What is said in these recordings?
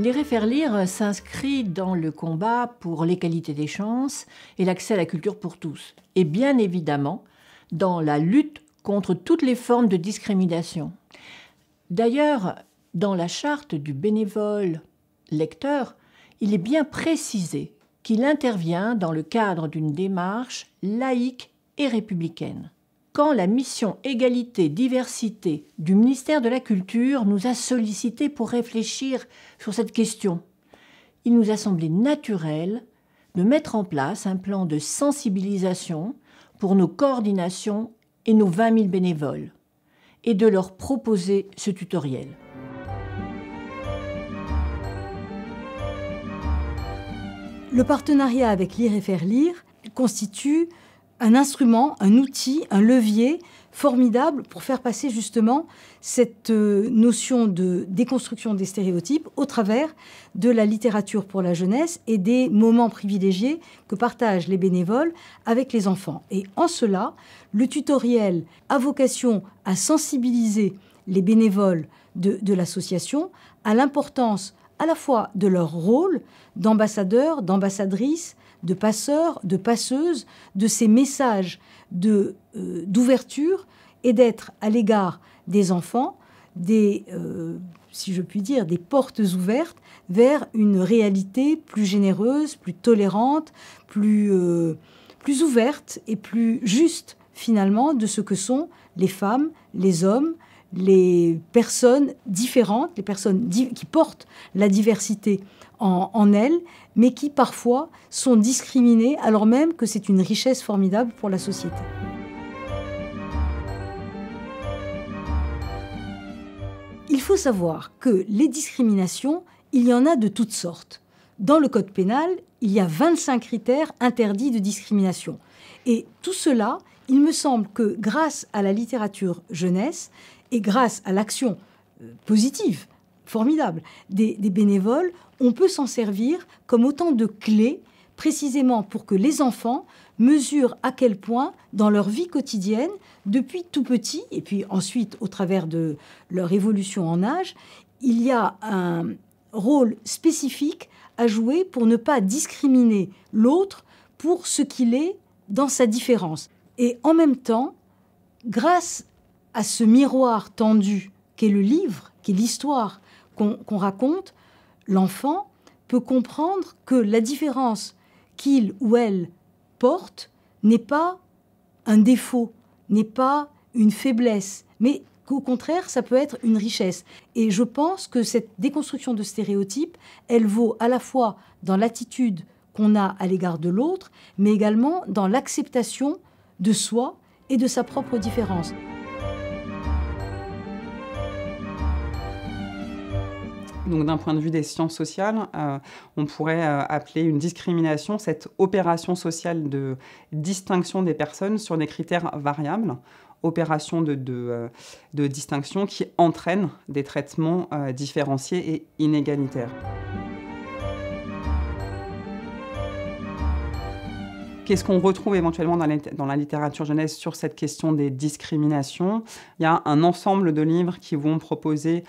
Les lire s'inscrit dans le combat pour l'égalité des chances et l'accès à la culture pour tous. Et bien évidemment, dans la lutte contre toutes les formes de discrimination. D'ailleurs, dans la charte du bénévole lecteur, il est bien précisé qu'il intervient dans le cadre d'une démarche laïque et républicaine quand la mission égalité, diversité du ministère de la Culture nous a sollicité pour réfléchir sur cette question. Il nous a semblé naturel de mettre en place un plan de sensibilisation pour nos coordinations et nos 20 000 bénévoles et de leur proposer ce tutoriel. Le partenariat avec Lire et Faire Lire constitue un instrument, un outil, un levier formidable pour faire passer justement cette euh, notion de déconstruction des stéréotypes au travers de la littérature pour la jeunesse et des moments privilégiés que partagent les bénévoles avec les enfants. Et en cela, le tutoriel a vocation à sensibiliser les bénévoles de, de l'association à l'importance à la fois de leur rôle d'ambassadeur, d'ambassadrice, de passeurs, de passeuses, de ces messages euh, d'ouverture et d'être à l'égard des enfants des, euh, si je puis dire, des portes ouvertes vers une réalité plus généreuse, plus tolérante, euh, plus ouverte et plus juste finalement de ce que sont les femmes, les hommes, les personnes différentes, les personnes qui portent la diversité en, elles, mais qui parfois sont discriminées alors même que c'est une richesse formidable pour la société. Il faut savoir que les discriminations, il y en a de toutes sortes. Dans le Code pénal, il y a 25 critères interdits de discrimination. Et tout cela, il me semble que grâce à la littérature jeunesse et grâce à l'action euh, positive formidable, des, des bénévoles, on peut s'en servir comme autant de clés précisément pour que les enfants mesurent à quel point, dans leur vie quotidienne, depuis tout petit, et puis ensuite au travers de leur évolution en âge, il y a un rôle spécifique à jouer pour ne pas discriminer l'autre pour ce qu'il est dans sa différence. Et en même temps, grâce à ce miroir tendu qu'est le livre, qu'est l'histoire, qu'on raconte, l'enfant peut comprendre que la différence qu'il ou elle porte n'est pas un défaut, n'est pas une faiblesse, mais qu'au contraire, ça peut être une richesse. Et je pense que cette déconstruction de stéréotypes, elle vaut à la fois dans l'attitude qu'on a à l'égard de l'autre, mais également dans l'acceptation de soi et de sa propre différence. Donc d'un point de vue des sciences sociales, euh, on pourrait euh, appeler une discrimination cette opération sociale de distinction des personnes sur des critères variables, opération de, euh, distinction qui entraîne des traitements différenciés et inégalitaires. Qu'est-ce qu'on retrouve éventuellement dans, la littérature jeunesse sur cette question des discriminations Il y a un ensemble de livres qui vont proposer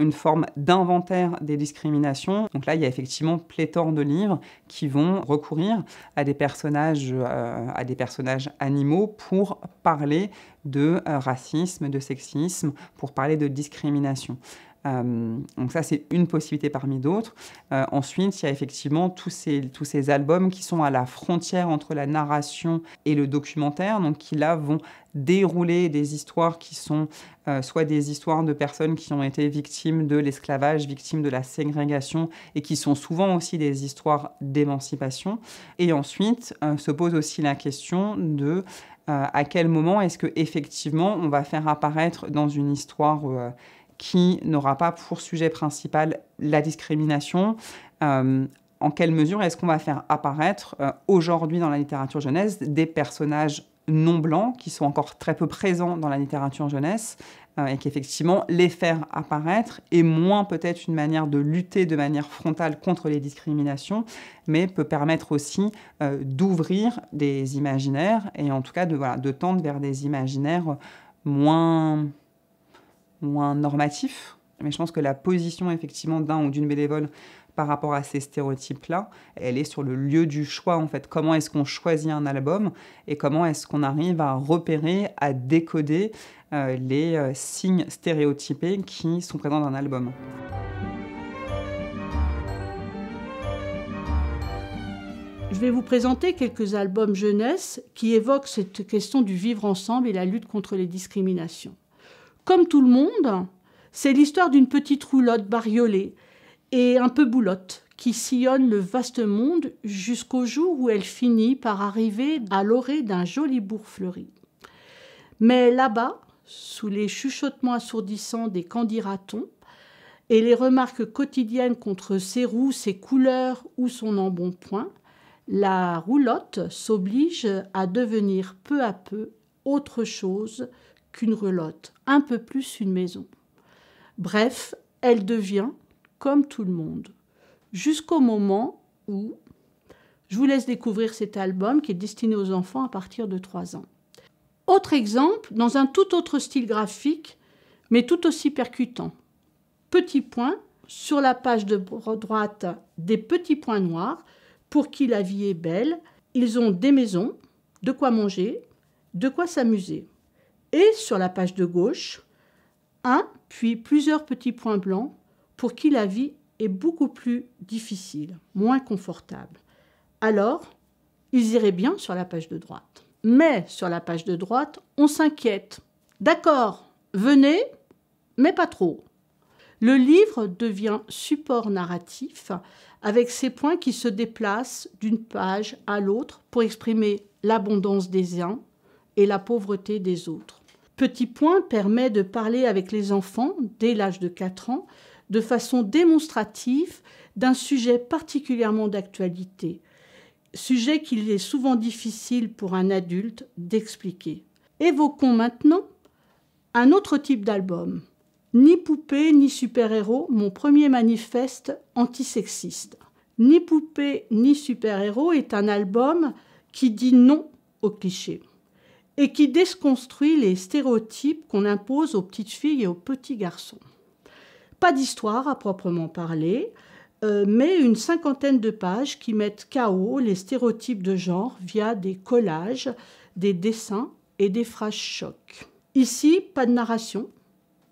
une forme d'inventaire des discriminations. Donc là, il y a effectivement pléthore de livres qui vont recourir à des personnages, euh, à des personnages animaux pour parler de euh, racisme, de sexisme, pour parler de discrimination. Euh, donc ça, c'est une possibilité parmi d'autres. Euh, ensuite, il y a effectivement tous ces, tous ces albums qui sont à la frontière entre la narration et le documentaire, donc qui là vont dérouler des histoires qui sont euh, soit des histoires de personnes qui ont été victimes de l'esclavage, victimes de la ségrégation, et qui sont souvent aussi des histoires d'émancipation. Et ensuite, se pose aussi la question de à quel moment est-ce que effectivement on va faire apparaître dans une histoire qui n'aura pas pour sujet principal la discrimination, euh, en quelle mesure est-ce qu'on va faire apparaître euh, aujourd'hui dans la littérature jeunesse des personnages non blancs qui sont encore très peu présents dans la littérature jeunesse et euh, et qu'effectivement les faire apparaître est moins peut-être une manière de lutter de manière frontale contre les discriminations mais peut permettre aussi d'ouvrir des imaginaires et en tout cas de, voilà, de tendre vers des imaginaires moins moins normatif. Mais je pense que la position effectivement d'un ou d'une bénévole par rapport à ces stéréotypes-là, elle est sur le lieu du choix en fait. Comment est-ce qu'on choisit un album et comment est-ce qu'on arrive à repérer, à décoder euh, les euh, signes stéréotypés qui sont présents dans un album. Je vais vous présenter quelques albums jeunesse qui évoquent cette question du vivre ensemble et la lutte contre les discriminations. Comme tout le monde, c'est l'histoire d'une petite roulotte bariolée et un peu boulotte qui sillonne le vaste monde jusqu'au jour où elle finit par arriver à l'orée d'un joli bourg fleuri. Mais là-bas, sous les chuchotements assourdissants des candiratons et les remarques quotidiennes contre ses roues, ses couleurs ou son embonpoint, la roulotte s'oblige à devenir peu à peu autre chose qu'une relotte, un peu plus une maison. Bref, elle devient comme tout le monde, jusqu'au moment où je vous laisse découvrir cet album qui est destiné aux enfants à partir de 3 ans. Autre exemple, dans un tout autre style graphique, mais tout aussi percutant. Petit point, sur la page de droite, des petits points noirs, pour qui la vie est belle, ils ont des maisons, de quoi manger, de quoi s'amuser et sur la page de gauche, un puis plusieurs petits points blancs pour qui la vie est beaucoup plus difficile, moins confortable. Alors, ils iraient bien sur la page de droite. Mais sur la page de droite, on s'inquiète. D'accord, venez, mais pas trop. Le livre devient support narratif avec ces points qui se déplacent d'une page à l'autre pour exprimer l'abondance des uns et la pauvreté des autres. Petit Point permet de parler avec les enfants dès l'âge de 4 ans de façon démonstrative d'un sujet particulièrement d'actualité, sujet qu'il est souvent difficile pour un adulte d'expliquer. Évoquons maintenant un autre type d'album, Ni poupée ni super-héros, mon premier manifeste antisexiste. Ni poupée ni super-héros est un album qui dit non aux clichés et qui déconstruit les stéréotypes qu'on impose aux petites filles et aux petits garçons. Pas d'histoire à proprement parler, euh, mais une cinquantaine de pages qui mettent KO les stéréotypes de genre via des collages, des dessins et des phrases chocs. Ici, pas de narration,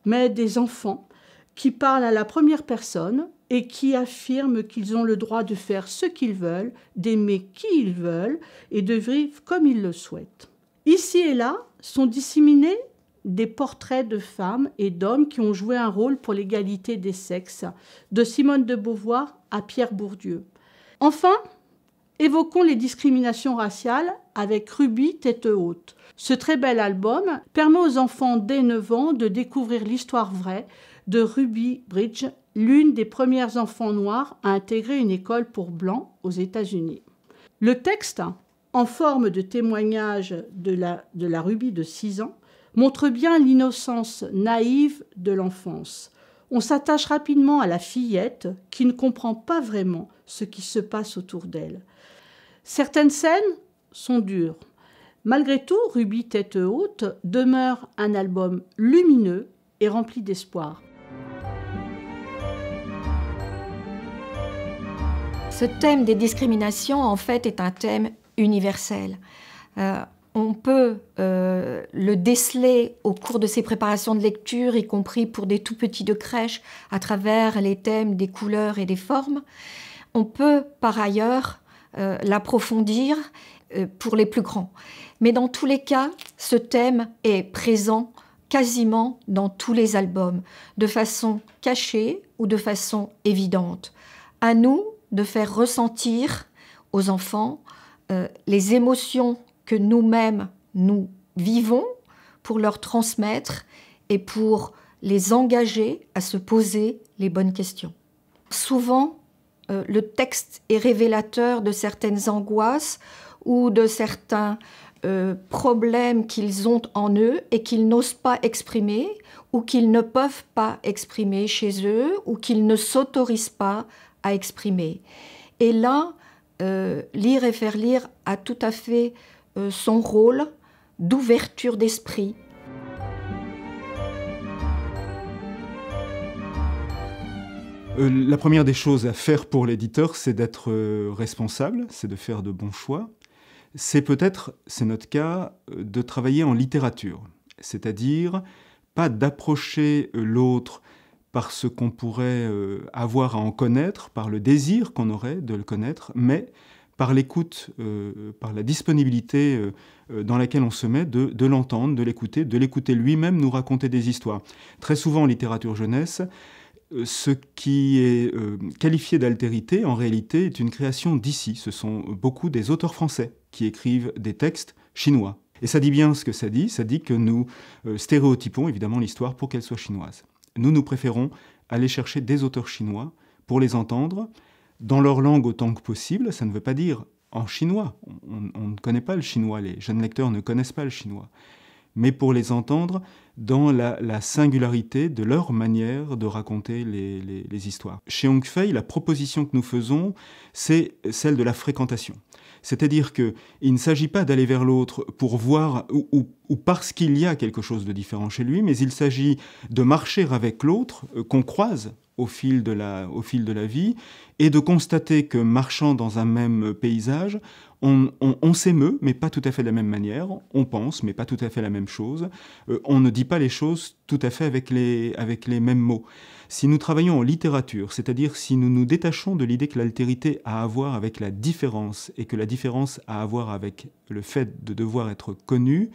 mais des enfants qui parlent à la première personne et qui affirment qu'ils ont le droit de faire ce qu'ils veulent, d'aimer qui ils veulent et de vivre comme ils le souhaitent. Ici et là sont disséminés des portraits de femmes et d'hommes qui ont joué un rôle pour l'égalité des sexes, de Simone de Beauvoir à Pierre Bourdieu. Enfin, évoquons les discriminations raciales avec Ruby Tête Haute. Ce très bel album permet aux enfants dès 9 ans de découvrir l'histoire vraie de Ruby Bridge, l'une des premières enfants noirs à intégrer une école pour blancs aux États-Unis. Le texte en forme de témoignage de la, de la rubis de 6 ans, montre bien l'innocence naïve de l'enfance. On s'attache rapidement à la fillette qui ne comprend pas vraiment ce qui se passe autour d'elle. Certaines scènes sont dures. Malgré tout, Ruby Tête Haute demeure un album lumineux et rempli d'espoir. Ce thème des discriminations, en fait, est un thème universel. Euh, on peut euh, le déceler au cours de ses préparations de lecture, y compris pour des tout petits de crèche, à travers les thèmes des couleurs et des formes. On peut par ailleurs euh, l'approfondir pour les plus grands. Mais dans tous les cas, ce thème est présent quasiment dans tous les albums, de façon cachée ou de façon évidente. À nous de faire ressentir aux enfants euh, les émotions que nous-mêmes nous vivons pour leur transmettre et pour les engager à se poser les bonnes questions. Souvent, euh, le texte est révélateur de certaines angoisses ou de certains euh, problèmes qu'ils ont en eux et qu'ils n'osent pas exprimer ou qu'ils ne peuvent pas exprimer chez eux ou qu'ils ne s'autorisent pas à exprimer. Et là, euh, lire et faire lire a tout à fait euh, son rôle d'ouverture d'esprit. Euh, la première des choses à faire pour l'éditeur, c'est d'être responsable, c'est de faire de bons choix. C'est peut-être, c'est notre cas, de travailler en littérature, c'est-à-dire pas d'approcher l'autre par ce qu'on pourrait euh, avoir à en connaître, par le désir qu'on aurait de le connaître, mais par l'écoute, euh, par la disponibilité euh, dans laquelle on se met de l'entendre, de l'écouter, de l'écouter lui-même nous raconter des histoires. Très souvent en littérature jeunesse, ce qui est qualifié d'altérité, en réalité, est une création d'ici. Ce sont beaucoup des auteurs français qui écrivent des textes chinois. Et ça dit bien ce que ça dit, ça dit que nous stéréotypons évidemment l'histoire pour qu'elle soit chinoise. Nous, nous préférons aller chercher des auteurs chinois pour les entendre dans leur langue autant que possible. Ça ne veut pas dire en chinois. On, ne connaît pas le chinois, les jeunes lecteurs ne connaissent pas le chinois. Mais pour les entendre dans la, singularité de leur manière de raconter les, histoires. Chez Hongfei, la proposition que nous faisons, c'est celle de la fréquentation. C'est-à-dire qu'il ne s'agit pas d'aller vers l'autre pour voir ou, parce qu'il y a quelque chose de différent chez lui, mais il s'agit de marcher avec l'autre euh, qu'on croise au fil de la vie et de constater que marchant dans un même paysage, on, s'émeut, mais pas tout à fait de la même manière, on pense, mais pas tout à fait la même chose, euh, on ne dit pas les choses tout à fait avec les, avec les mêmes mots. Si nous travaillons en littérature, c'est-à-dire si nous nous détachons de l'idée que l'altérité a à voir avec la différence et que la différence a à voir avec le fait de devoir être connu,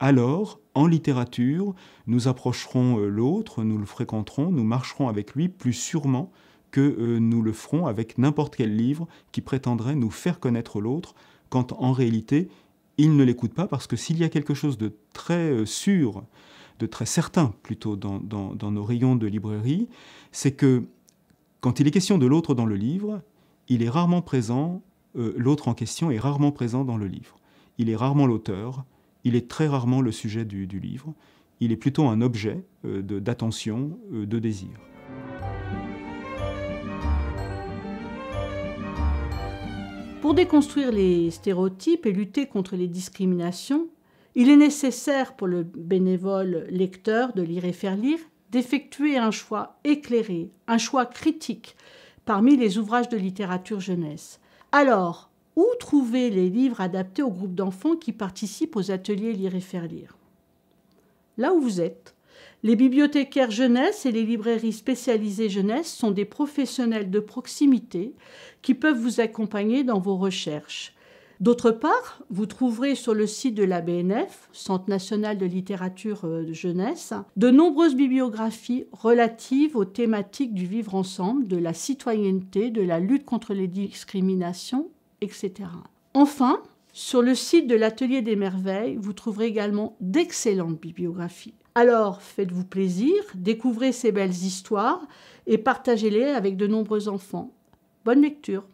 alors, en littérature, nous approcherons euh, l'autre, nous le fréquenterons, nous marcherons avec lui plus sûrement que euh, nous le ferons avec n'importe quel livre qui prétendrait nous faire connaître l'autre, quand en réalité, il ne l'écoute pas parce que s'il y a quelque chose de très euh, sûr, de très certain plutôt dans, nos rayons de librairie, c'est que quand il est question de l'autre dans le livre, il est rarement présent, euh, l'autre en question est rarement présent dans le livre. Il est rarement l'auteur, il est très rarement le sujet du, livre, il est plutôt un objet d'attention, de désir. Pour déconstruire les stéréotypes et lutter contre les discriminations, il est nécessaire pour le bénévole lecteur de lire et faire lire d'effectuer un choix éclairé, un choix critique parmi les ouvrages de littérature jeunesse. Alors, où trouver les livres adaptés aux groupes d'enfants qui participent aux ateliers Lire et faire lire Là où vous êtes, les bibliothécaires jeunesse et les librairies spécialisées jeunesse sont des professionnels de proximité qui peuvent vous accompagner dans vos recherches. D'autre part, vous trouverez sur le site de la BNF, Centre national de littérature euh, jeunesse, de nombreuses bibliographies relatives aux thématiques du vivre ensemble, de la citoyenneté, de la lutte contre les discriminations, etc. Enfin, sur le site de l'Atelier des Merveilles, vous trouverez également d'excellentes bibliographies alors faites-vous plaisir, découvrez ces belles histoires et partagez-les avec de nombreux enfants. Bonne lecture